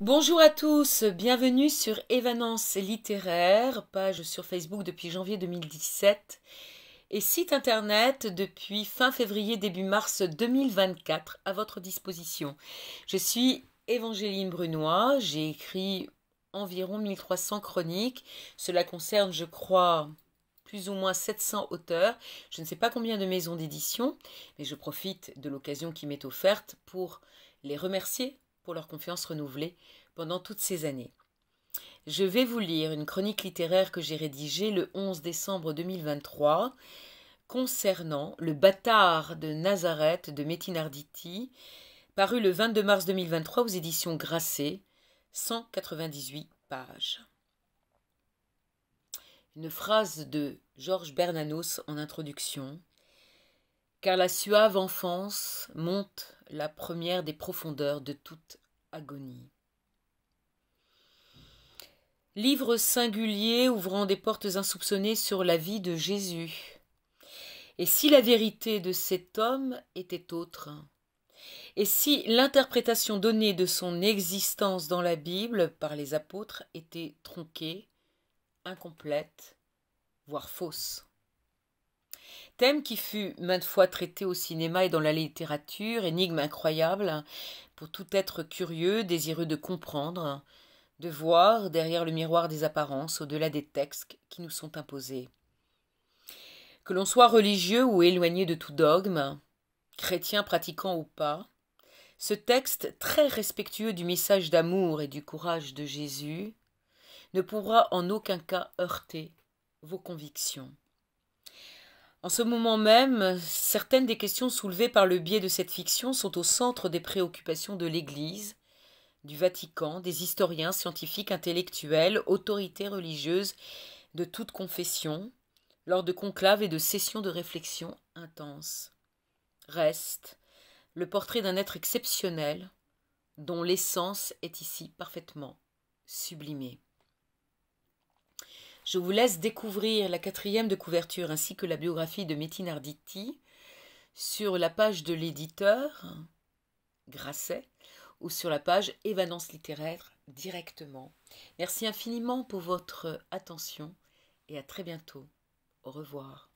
Bonjour à tous, bienvenue sur Évanence littéraire, page sur Facebook depuis janvier 2017 et site internet depuis fin février début mars 2024 à votre disposition. Je suis Évangéline Brunois, j'ai écrit environ 1300 chroniques, cela concerne je crois plus ou moins 700 auteurs, je ne sais pas combien de maisons d'édition, mais je profite de l'occasion qui m'est offerte pour les remercier leur confiance renouvelée pendant toutes ces années. Je vais vous lire une chronique littéraire que j'ai rédigée le 11 décembre 2023 concernant Le bâtard de Nazareth de Métinarditi, paru le 22 mars 2023 aux éditions Grasset, 198 pages. Une phrase de Georges Bernanos en introduction car la suave enfance monte la première des profondeurs de toute agonie. Livre singulier ouvrant des portes insoupçonnées sur la vie de Jésus. Et si la vérité de cet homme était autre Et si l'interprétation donnée de son existence dans la Bible par les apôtres était tronquée, incomplète, voire fausse Thème qui fut maintes fois traité au cinéma et dans la littérature, énigme incroyable, pour tout être curieux, désireux de comprendre, de voir derrière le miroir des apparences, au-delà des textes qui nous sont imposés. Que l'on soit religieux ou éloigné de tout dogme, chrétien pratiquant ou pas, ce texte très respectueux du message d'amour et du courage de Jésus ne pourra en aucun cas heurter vos convictions. En ce moment même, certaines des questions soulevées par le biais de cette fiction sont au centre des préoccupations de l'Église, du Vatican, des historiens, scientifiques, intellectuels, autorités religieuses de toute confession, lors de conclaves et de sessions de réflexion intenses. Reste le portrait d'un être exceptionnel, dont l'essence est ici parfaitement sublimée. Je vous laisse découvrir la quatrième de couverture ainsi que la biographie de Métine Arditi sur la page de l'éditeur Grasset ou sur la page évanance littéraire directement. Merci infiniment pour votre attention et à très bientôt. Au revoir.